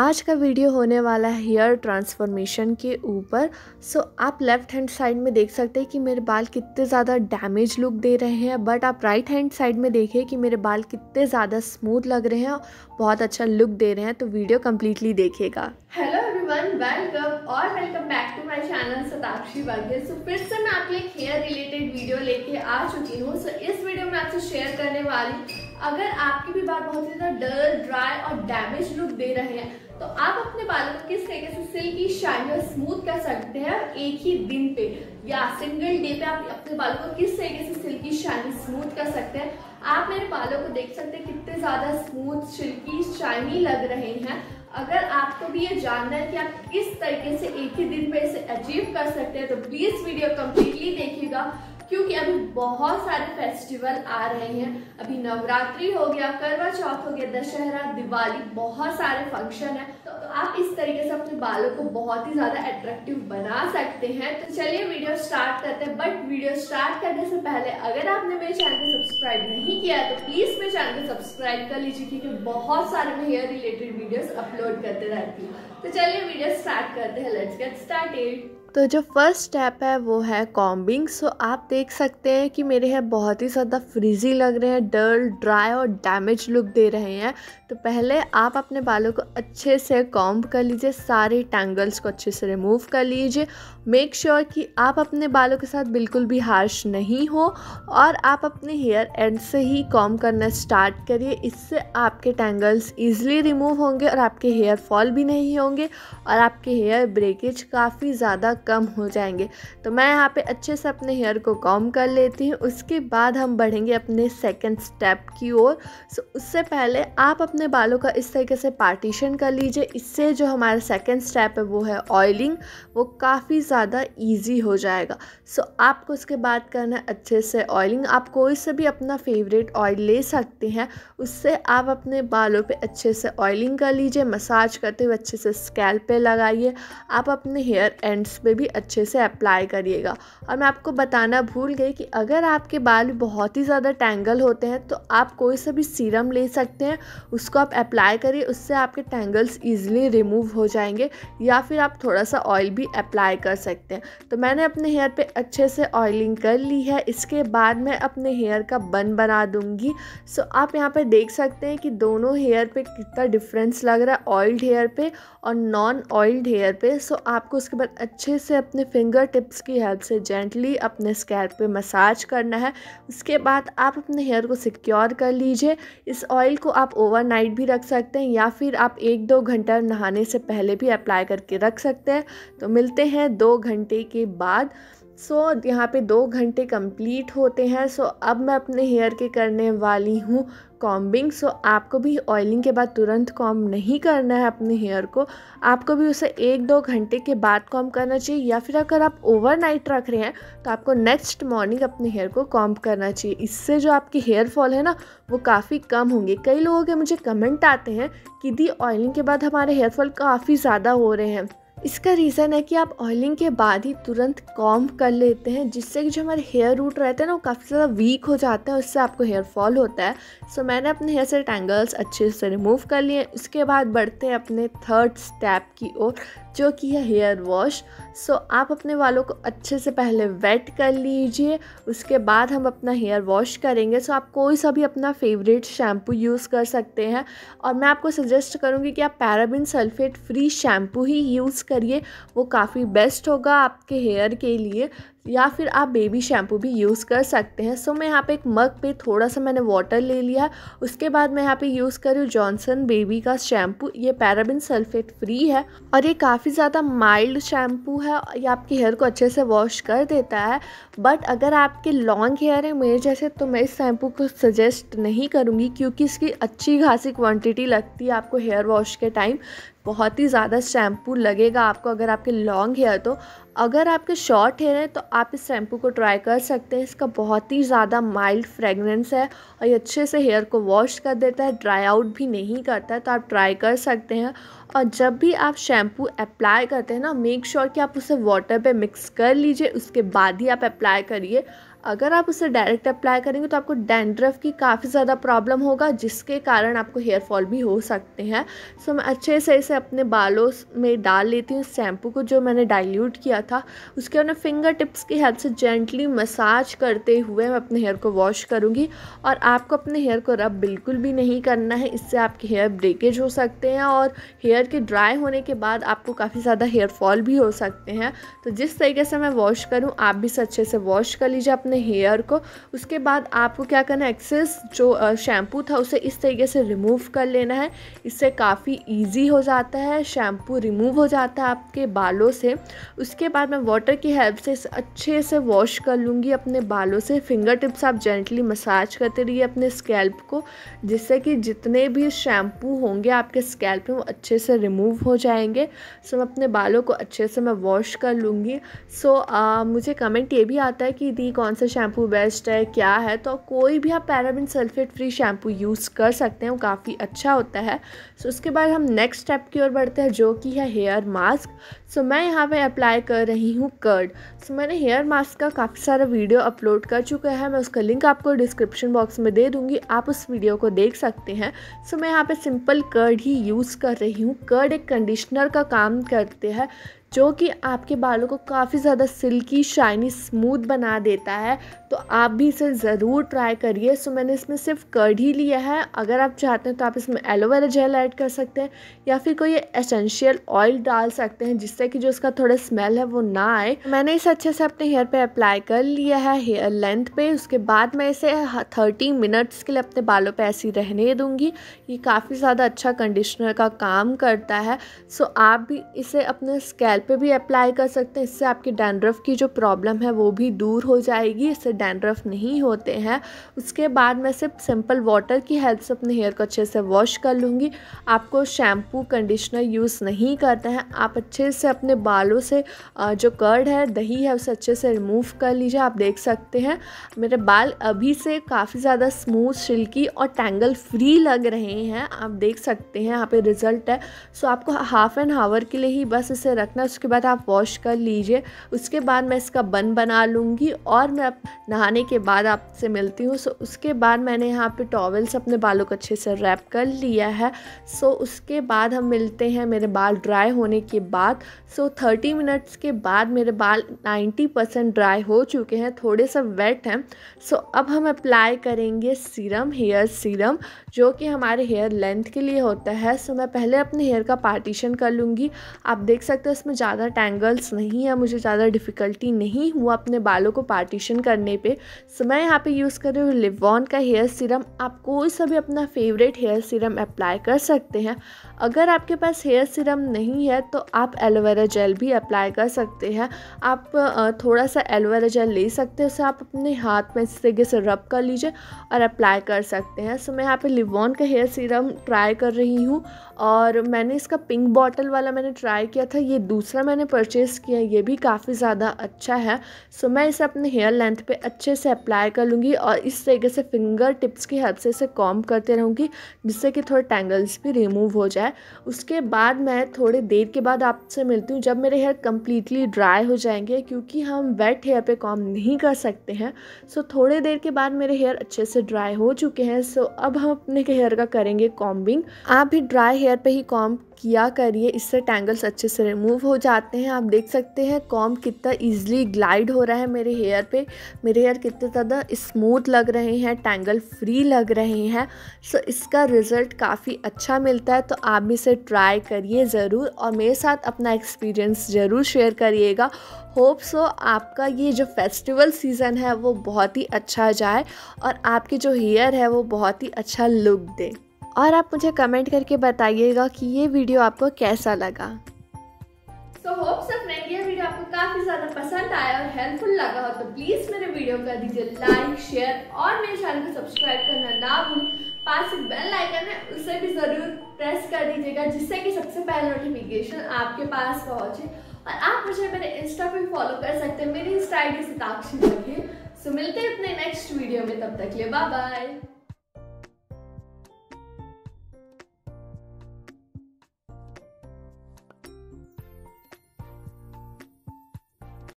आज का वीडियो होने वाला है हेयर ट्रांसफॉर्मेशन के ऊपर सो आप लेफ़्ट हैंड साइड में देख सकते हैं कि मेरे बाल कितने ज़्यादा डैमेज लुक दे रहे हैं बट आप राइट हैंड साइड में देखें कि मेरे बाल कितने ज़्यादा स्मूथ लग रहे हैं बहुत अच्छा लुक दे रहे हैं तो वीडियो कम्प्लीटली देखेगा हेलो एवरीवन वेलकम और welcome back to my channel Satakshi बाग्य सो फिर से मैं आपके लिए हेयर रिलेटेड वीडियो लेके आ चुकी हूँ सो so, इस वीडियो में आपसे शेयर करने वाली अगर आपके भी बाल बहुत ही ज़्यादा डल ड्राई और डैमेज लुक दे रहे हैं तो आप अपने बालों को किस तरीके से सिल्की शाइन और स्मूथ कर सकते हैं एक ही दिन पे या सिंगल डे पे आप अपने बालों को किस तरीके से सिल्की शाइन स्मूथ कर सकते हैं आप मेरे बालों को देख सकते हैं कितने ज़्यादा स्मूथ सिल्की शाइनी लग रहे हैं अगर आपको भी ये जानना है कि आप किस तरीके से एक ही दिन पे इसे अचीव कर सकते हैं तो प्लीज़ वीडियो कम्प्लीटली देखिएगा क्योंकि अभी बहुत सारे फेस्टिवल आ रहे हैं अभी नवरात्रि हो गया करवा चौथ हो गया दशहरा दिवाली बहुत सारे फंक्शन है तो आप इस तरीके से अपने बालों को बहुत ही ज्यादा अट्रैक्टिव बना सकते हैं तो चलिए वीडियो स्टार्ट करते हैं बट वीडियो स्टार्ट करने से पहले अगर आपने मेरे चैनल को सब्सक्राइब नहीं किया तो प्लीज मेरे चैनल को सब्सक्राइब कर लीजिए क्योंकि बहुत सारे मैं हेयर रिलेटेड वीडियोज अपलोड करते रहती हूँ तो चलिए वीडियो स्टार्ट करते हैं लेट्स गेट स्टार्टेड तो जो फर्स्ट स्टेप है वो है कॉम्बिंग सो आप देख सकते हैं कि मेरे हेयर बहुत ही ज़्यादा फ्रिजी लग रहे हैं डल ड्राई और डैमेज लुक दे रहे हैं तो पहले आप अपने बालों को अच्छे से कॉम्ब कर लीजिए सारे टैंगल्स को अच्छे से रिमूव कर लीजिए मेक श्योर कि आप अपने बालों के साथ बिल्कुल भी हार्श नहीं हो और आप अपने हेयर एंड से ही कॉम्ब करना स्टार्ट करिए इससे आपके टैंगल्स ईजिली रिमूव होंगे और आपके हेयर फॉल भी नहीं होंगे और आपके हेयर ब्रेकेज काफ़ी ज़्यादा कम हो जाएंगे तो मैं यहाँ पे अच्छे से अपने हेयर को कॉम कर लेती हूँ उसके बाद हम बढ़ेंगे अपने सेकेंड स्टेप की ओर सो उससे पहले आप अपने बालों का इस तरीके से पार्टीशन कर लीजिए इससे जो हमारा सेकेंड स्टेप है वो है ऑयलिंग वो काफ़ी ज़्यादा ईजी हो जाएगा सो आपको उसके बाद करना है अच्छे से ऑयलिंग आप कोई से भी अपना फेवरेट ऑयल ले सकते हैं उससे आप अपने बालों पर अच्छे से ऑयलिंग कर लीजिए मसाज करते हुए अच्छे से स्कैल पे लगाइए आप अपने हेयर एंड्स पे पे भी अच्छे से अप्लाई करिएगा और मैं आपको बताना भूल गई कि अगर आपके बाल बहुत ही ज़्यादा टैंगल होते हैं तो आप कोई सा भी सीरम ले सकते हैं उसको आप अप्लाई करिए उससे आपके टैंगल्स ईजिली रिमूव हो जाएंगे या फिर आप थोड़ा सा ऑयल भी अप्लाई कर सकते हैं तो मैंने अपने हेयर पर अच्छे से ऑयलिंग कर ली है इसके बाद मैं अपने हेयर का बन बना दूँगी सो आप यहाँ पर देख सकते हैं कि दोनों हेयर पर कितना डिफरेंस लग रहा है ऑयल्ड हेयर पर और नॉन ऑयल्ड हेयर पर सो आपको उसके बाद अच्छे से अपने फिंगर टिप्स की हेल्प से जेंटली अपने स्कैल्प पे मसाज करना है उसके बाद आप अपने हेयर को सिक्योर कर लीजिए इस ऑयल को आप ओवरनाइट भी रख सकते हैं या फिर आप एक दो घंटा नहाने से पहले भी अप्लाई करके रख सकते हैं तो मिलते हैं दो घंटे के बाद सो so, यहाँ पे दो घंटे कंप्लीट होते हैं सो so, अब मैं अपने हेयर के करने वाली हूँ कॉम्बिंग सो so, आपको भी ऑयलिंग के बाद तुरंत कॉम नहीं करना है अपने हेयर को आपको भी उसे एक दो घंटे के बाद कॉम करना चाहिए या फिर अगर आप ओवरनाइट रख रहे हैं तो आपको नेक्स्ट मॉर्निंग अपने हेयर को कॉम करना चाहिए इससे जो आपके हेयर फॉल है ना वो काफ़ी कम होंगे कई लोगों के मुझे कमेंट आते हैं कि दी ऑयलिंग के बाद हमारे हेयरफॉल काफ़ी ज़्यादा हो रहे हैं इसका रीज़न है कि आप ऑयलिंग के बाद ही तुरंत कॉम कर लेते हैं जिससे कि जो हमारे हेयर रूट रहते हैं ना वो काफ़ी ज़्यादा वीक हो जाते हैं उससे आपको हेयर फॉल होता है सो so, मैंने अपने हेयर से टैंगल्स अच्छे से रिमूव कर लिए उसके बाद बढ़ते हैं अपने थर्ड स्टेप की ओर जो कि है हेयर वॉश सो आप अपने वालों को अच्छे से पहले वेट कर लीजिए उसके बाद हम अपना हेयर वॉश करेंगे सो आप कोई सा भी अपना फेवरेट शैम्पू यूज़ कर सकते हैं और मैं आपको सजेस्ट करूँगी कि आप पैराबिन सल्फेट फ्री शैम्पू ही यूज़ करिए वो काफ़ी बेस्ट होगा आपके हेयर के लिए या फिर आप बेबी शैम्पू भी यूज़ कर सकते हैं सो मैं यहाँ पे एक मग पे थोड़ा सा मैंने वाटर ले लिया उसके बाद मैं यहाँ पे यूज़ करी जॉनसन बेबी का शैम्पू ये पैराबिन सल्फेट फ्री है और ये काफ़ी ज़्यादा माइल्ड शैम्पू है ये आपके हेयर को अच्छे से वॉश कर देता है बट अगर आपके लॉन्ग हेयर है मेरे जैसे तो मैं इस शैम्पू को सजेस्ट नहीं करूँगी क्योंकि इसकी अच्छी खासी क्वान्टिटी लगती है आपको हेयर वॉश के टाइम बहुत ही ज़्यादा शैम्पू लगेगा आपको अगर आपके लॉन्ग हेयर तो अगर आपके शॉर्ट हेयर है तो आप इस शैम्पू को ट्राई कर सकते हैं इसका बहुत ही ज़्यादा माइल्ड फ्रेगरेंस है और ये अच्छे से हेयर को वॉश कर देता है ड्राई आउट भी नहीं करता है तो आप ट्राई कर सकते हैं और जब भी आप शैम्पू अप्लाई करते हैं ना मेक श्योर sure कि आप उसे वाटर पे मिक्स कर लीजिए उसके बाद ही आप अप्लाई करिए अगर आप उसे डायरेक्ट अप्लाई करेंगे तो आपको डैंड्रफ की काफ़ी ज़्यादा प्रॉब्लम होगा जिसके कारण आपको हेयर फॉल भी हो सकते हैं सो मैं अच्छे से इसे अपने बालों में डाल लेती हूँ शैम्पू को जो मैंने डाइल्यूट किया था उसके बाद फिंगर टिप्स की हेल्प से जेंटली मसाज करते हुए मैं अपने हेयर को वॉश करूँगी और आपको अपने हेयर को रब बिल्कुल भी नहीं करना है इससे आपके हेयर ब्रेकेज हो सकते हैं और हेयर के ड्राई होने के बाद आपको काफ़ी ज़्यादा हेयर फॉल भी हो सकते हैं तो जिस तरीके से मैं वॉश करूँ आप भी इसे अच्छे से वॉश कर लीजिए अपने अपने हेयर को उसके बाद आपको क्या करना है एक्सेस जो शैम्पू था उसे इस तरीके से रिमूव कर लेना है इससे काफ़ी ईजी हो जाता है शैम्पू रिमूव हो जाता है आपके बालों से उसके बाद मैं वाटर की हेल्प से इस अच्छे से वॉश कर लूँगी अपने बालों से फिंगर टिप्स आप जेंटली मसाज करते रहिए अपने स्कैल्प को जिससे कि जितने भी शैम्पू होंगे आपके स्कैल्प में वो अच्छे से रिमूव हो जाएंगे सो मैं अपने बालों को अच्छे से मैं वॉश कर लूँगी सो मुझे कमेंट ये भी आता है कि दी कौन सा शैम्पू बेस्ट है क्या है तो कोई भी आप paraben sulphate free shampoo use कर सकते हैं वो काफ़ी अच्छा होता है सो उसके बाद हम नेक्स्ट स्टेप की ओर बढ़ते हैं जो कि है हेयर मास्क सो मैं यहाँ पे अप्लाई कर रही हूँ कर्ड सो मैंने हेयर मास्क का काफ़ी सारा वीडियो अपलोड कर चुका है मैं उसका लिंक आपको डिस्क्रिप्शन बॉक्स में दे दूँगी आप उस वीडियो को देख सकते हैं सो मैं यहाँ पर सिंपल कर्ड ही यूज़ कर रही हूँ कर्ड एक कंडीशनर का काम करते हैं जो कि आपके बालों को काफ़ी ज़्यादा सिल्की शाइनी स्मूथ बना देता है तो आप भी इसे ज़रूर ट्राई करिए सो मैंने इसमें सिर्फ कर्ड ही लिया है अगर आप चाहते हैं तो आप इसमें एलोवेरा जेल ऐड कर सकते हैं या फिर कोई एसेंशियल ऑयल डाल सकते हैं जिससे कि जो उसका थोड़ा स्मेल है वो ना आए मैंने इसे अच्छे से अपने हेयर पर अप्लाई कर लिया है हेयर लेंथ पर उसके बाद मैं इसे थर्टी मिनट्स के लिए अपने बालों पर ऐसी रहने दूँगी ये काफ़ी ज़्यादा अच्छा कंडीशनर का काम करता है सो आप भी इसे अपने स्कैल स्कैल्प पे भी अप्लाई कर सकते हैं इससे आपकी डैंड्रफ की जो प्रॉब्लम है वो भी दूर हो जाएगी इससे डैंड्रफ नहीं होते हैं उसके बाद मैं सिर्फ सिंपल वाटर की हेल्प से अपने हेयर को अच्छे से वॉश कर लूँगी आपको शैम्पू कंडीशनर यूज़ नहीं करते हैं आप अच्छे से अपने बालों से जो कर्ड है दही है उसे अच्छे से रिमूव कर लीजिए आप देख सकते हैं मेरे बाल अभी से काफ़ी ज़्यादा स्मूथ सिल्की और टैंगल फ्री लग रहे हैं आप देख सकते हैं यहाँ पे रिज़ल्ट है सो आपको हाफ एन आवर के लिए ही बस इसे रखना उसके बाद आप वॉश कर लीजिए उसके बाद मैं इसका बन बना लूँगी और मैं नहाने के बाद आपसे मिलती हूँ सो उसके बाद मैंने यहाँ पे टॉवल से अपने बालों को अच्छे से रैप कर लिया है सो उसके बाद हम मिलते हैं मेरे बाल ड्राई होने के बाद सो थर्टी मिनट्स के बाद मेरे बाल नाइन्टी ड्राई हो चुके हैं थोड़े से वेट हैं सो अब हम अप्लाई करेंगे सीरम हेयर सीरम जो कि हमारे हेयर लेंथ के लिए होता है सो मैं पहले अपने हेयर का पार्टीशन कर लूँगी आप देख सकते हो इसमें ज़्यादा टैंगल्स नहीं है मुझे ज़्यादा डिफ़िकल्टी नहीं हुआ अपने बालों को पार्टीशन करने पे सो मैं यहाँ पे यूज़ कर रही हूँ लिवॉन का हेयर सीरम आप कोई सा भी अपना फेवरेट हेयर सीरम अप्लाई कर सकते हैं अगर आपके पास हेयर सीरम नहीं है तो आप एलोवेरा जेल भी अप्लाई कर सकते हैं आप थोड़ा सा एलोवेरा जेल ले सकते हैं उसे आप अपने हाथ में इस तरीके से रब कर लीजिए और अप्लाई कर सकते हैं सो मैं यहाँ पर लिवॉन का हेयर सीरम ट्राई कर रही हूँ और मैंने इसका पिंक बॉटल वाला मैंने ट्राई किया था ये दूसरा मैंने परचेज़ किया ये भी काफ़ी ज़्यादा अच्छा है सो मैं इसे अपने हेयर लेंथ पे अच्छे से अप्लाई कर लूँगी और इस तरीके से फिंगर टिप्स की हेल्प से इसे कॉम करते रहूँगी जिससे कि थोड़े टैंगल्स भी रिमूव हो जाए उसके बाद मैं थोड़ी देर के बाद आपसे मिलती हूँ जब मेरे हेयर कम्प्लीटली ड्राई हो जाएंगे क्योंकि हम वेट हेयर पर कॉम नहीं कर सकते हैं सो थोड़े देर के बाद मेरे हेयर अच्छे से ड्राई हो चुके हैं सो अब हम अपने हेयर का करेंगे कॉम्बिंग आप भी ड्राई हेयर हेयर पे ही कॉम किया करिए इससे टैंगल्स अच्छे से रिमूव हो जाते हैं आप देख सकते हैं कॉम कितना इजीली ग्लाइड हो रहा है मेरे हेयर पे मेरे हेयर कितने ज़्यादा स्मूथ लग रहे हैं टैंगल फ्री लग रहे हैं सो इसका रिज़ल्ट काफ़ी अच्छा मिलता है तो आप भी इसे ट्राई करिए ज़रूर और मेरे साथ अपना एक्सपीरियंस ज़रूर शेयर करिएगा होप सो आपका ये जो फेस्टिवल सीज़न है वो बहुत ही अच्छा जाए और आपके जो हेयर है वो बहुत ही अच्छा लुक दे और आप मुझे कमेंट करके बताइएगा कि ये वीडियो आपको कैसा लगा सो होप सब फ्रेंड ये वीडियो आपको काफ़ी ज़्यादा पसंद आया और हेल्पफुल लगा हो तो प्लीज़ मेरे वीडियो कर दीजिए लाइक शेयर और मेरे चैनल को सब्सक्राइब करना ना भूल पास बेल आइकन है उसे भी ज़रूर प्रेस कर दीजिएगा जिससे कि सबसे पहले नोटिफिकेशन आपके पास पहुंचे और आप मुझे मेरे इंस्टा पे फॉलो कर सकते हैं मेरी इंस्टा आई डी सिताक्षी सो मिलते हैं अपने नेक्स्ट वीडियो में तब तक लिए बाय बाय